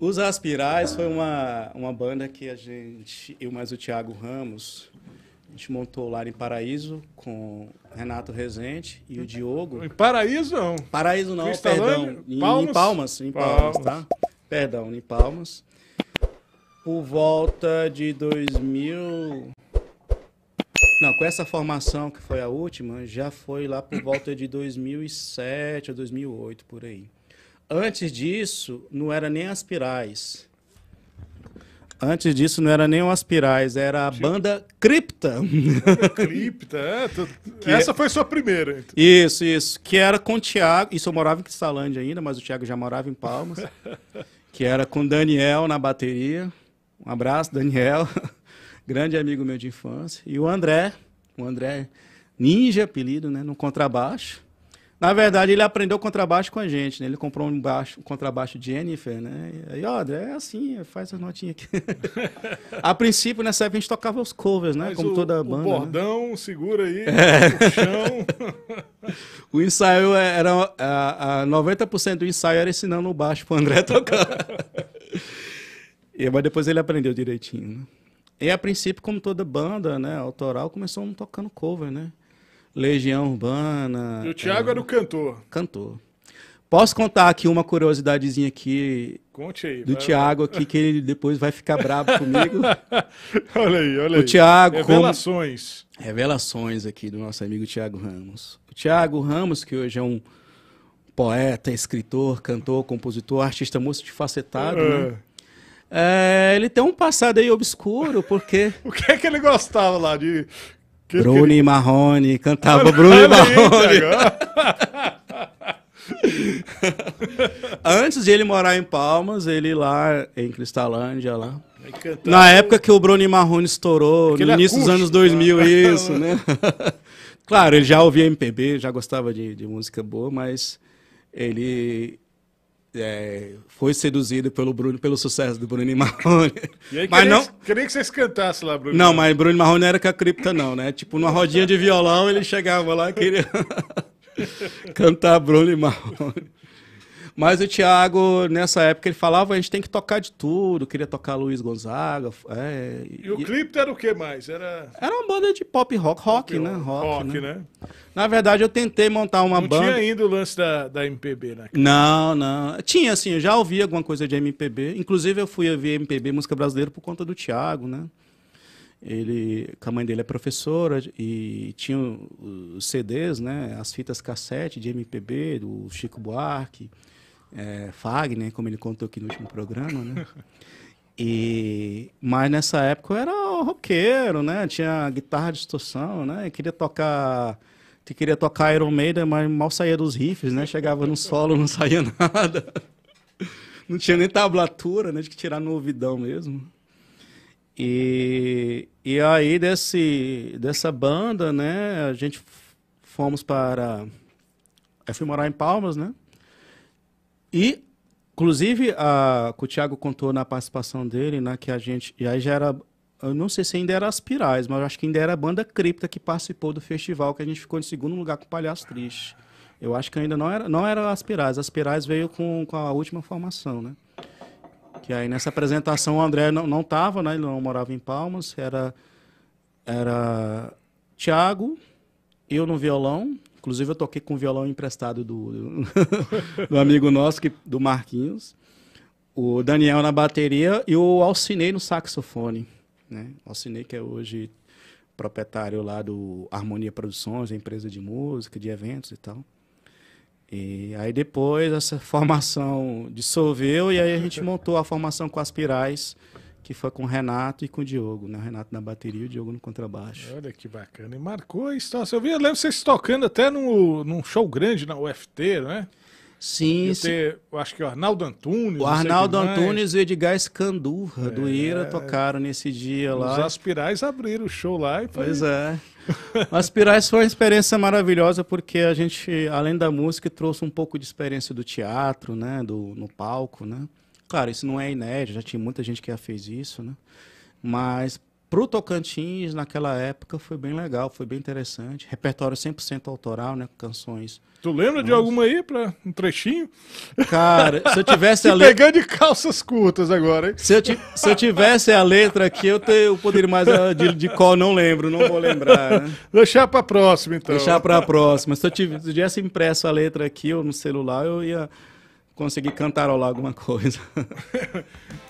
Os Aspirais foi uma, uma banda que a gente, eu mais o Thiago Ramos, a gente montou lá em Paraíso com Renato Rezende e o Diogo. Em Paraíso não? Paraíso não, perdão. Em Palmas? Em Palmas, em Palmas, Palmas. tá? Perdão, em Palmas. Por volta de 2000... Não, com essa formação que foi a última, já foi lá por volta de 2007 ou 2008, por aí. Antes disso, não era nem Aspirais. Antes disso, não era nem o Aspirais, era a banda Cripta. Cripta, é, tô... Essa foi sua primeira. Então. Isso, isso. Que era com o Thiago. Isso eu morava em Cristalândia ainda, mas o Thiago já morava em Palmas. que era com o Daniel na bateria. Um abraço, Daniel. Grande amigo meu de infância. E o André, o André Ninja, apelido, né? No contrabaixo. Na verdade, ele aprendeu contrabaixo com a gente, né? Ele comprou um, baixo, um contrabaixo Jennifer, né? E aí, ó, André, é assim, faz as notinhas aqui. a princípio, nessa época, a gente tocava os covers, né? Mas Como o, toda a banda. O né? bordão, né? segura aí, é. o chão. o ensaio é, era... A, a 90% do ensaio era ensinando o baixo pro André tocar. e, mas depois ele aprendeu direitinho, né? E a princípio, como toda banda, né, autoral, começou tocando cover, né? Legião Urbana. E o Thiago é... era o cantor. Cantor. Posso contar aqui uma curiosidadezinha aqui Conte aí, do Thiago aqui que ele depois vai ficar bravo comigo. olha aí, olha aí. O Thiago revelações. Como... Revelações aqui do nosso amigo Thiago Ramos. O Thiago Ramos que hoje é um poeta, escritor, cantor, compositor, artista multifacetado, uh. né? É. é, ele tem um passado aí obscuro, porque. o que é que ele gostava lá de que Bruno que... e Marrone, cantava Olha, Bruno e Marrone. Antes de ele morar em Palmas, ele lá em Cristalândia lá. Cantava... Na época que o Bruno e Marrone estourou, Aquele no início acústico, dos anos 2000, né? isso, né? claro, ele já ouvia MPB, já gostava de, de música boa, mas ele é, foi seduzido pelo Bruno, pelo sucesso do Bruno Marrone. mas queria, não queria que vocês cantassem lá, Bruno. Não, mas Bruno Marrone não era com a cripta não, né? Tipo numa rodinha de violão ele chegava lá e queria cantar Bruno Marrone. Mas o Thiago, nessa época, ele falava, a gente tem que tocar de tudo, queria tocar Luiz Gonzaga. É, e, e, o clipe era o que mais? Era... era uma banda de pop rock, rock, pop né? Rock, rock né? né? Na verdade, eu tentei montar uma não banda... Não tinha ainda o lance da, da MPB, né? Não, não. Tinha, assim, eu já ouvi alguma coisa de MPB. Inclusive, eu fui ouvir MPB, música brasileira, por conta do Thiago, né? ele a mãe dele é professora e tinha os CDs né as fitas cassete de MPB do Chico Buarque é, Fagner, né, como ele contou aqui no último programa, né? E, mas nessa época eu era roqueiro, né? Tinha guitarra de distorção, né? Eu queria tocar que queria tocar Iron Maiden, mas mal saía dos riffs, né? Chegava no solo, não saía nada. Não tinha nem tablatura, né? Tinha que tirar no ouvidão mesmo. E, e aí, desse, dessa banda, né? A gente fomos para... Eu fui morar em Palmas, né? E, inclusive, a, o Thiago contou na participação dele, né, que a gente. E aí já era. Eu não sei se ainda era Aspirais, mas mas acho que ainda era a banda Cripta que participou do festival, que a gente ficou em segundo lugar com o Palhaço Triste. Eu acho que ainda não era, não era Aspirais. Aspirais veio com, com a última formação, né? Que aí nessa apresentação o André não, não né? Ele não morava em Palmas. Era, era Tiago, eu no violão, Inclusive, eu toquei com o violão emprestado do, do, do amigo nosso, que, do Marquinhos. O Daniel na bateria e o Alcinei no saxofone. Né? Alcinei, que é hoje proprietário lá do Harmonia Produções, empresa de música, de eventos e tal. E aí depois essa formação dissolveu e aí a gente montou a formação com as Pirais, que foi com o Renato e com o Diogo, né? O Renato na bateria e o Diogo no contrabaixo. Olha que bacana. E marcou a história. Eu, vi, eu lembro vocês tocando até no, num show grande na UFT, né? Sim, sim. acho que o Arnaldo Antunes. O Arnaldo Antunes e o Edgar Escandurra, é, do Ira, tocaram nesse dia lá. Os Aspirais abriram o show lá. E foi... Pois é. o Aspirais foi uma experiência maravilhosa, porque a gente, além da música, trouxe um pouco de experiência do teatro, né? Do, no palco, né? Claro, isso não é inédito, já tinha muita gente que já fez isso, né? Mas pro Tocantins, naquela época, foi bem legal, foi bem interessante. Repertório 100% autoral, né? Canções. Tu lembra Nossa. de alguma aí para um trechinho? Cara, se eu tivesse a letra. Pegando de calças curtas agora, hein? Se eu, t... se eu tivesse a letra aqui, eu, te... eu poderia mais. De, de qual não lembro, não vou lembrar. Né? Deixar para próxima, então. Deixar para próxima. Se eu tivesse impresso a letra aqui ou no celular, eu ia conseguir cantarolar alguma coisa.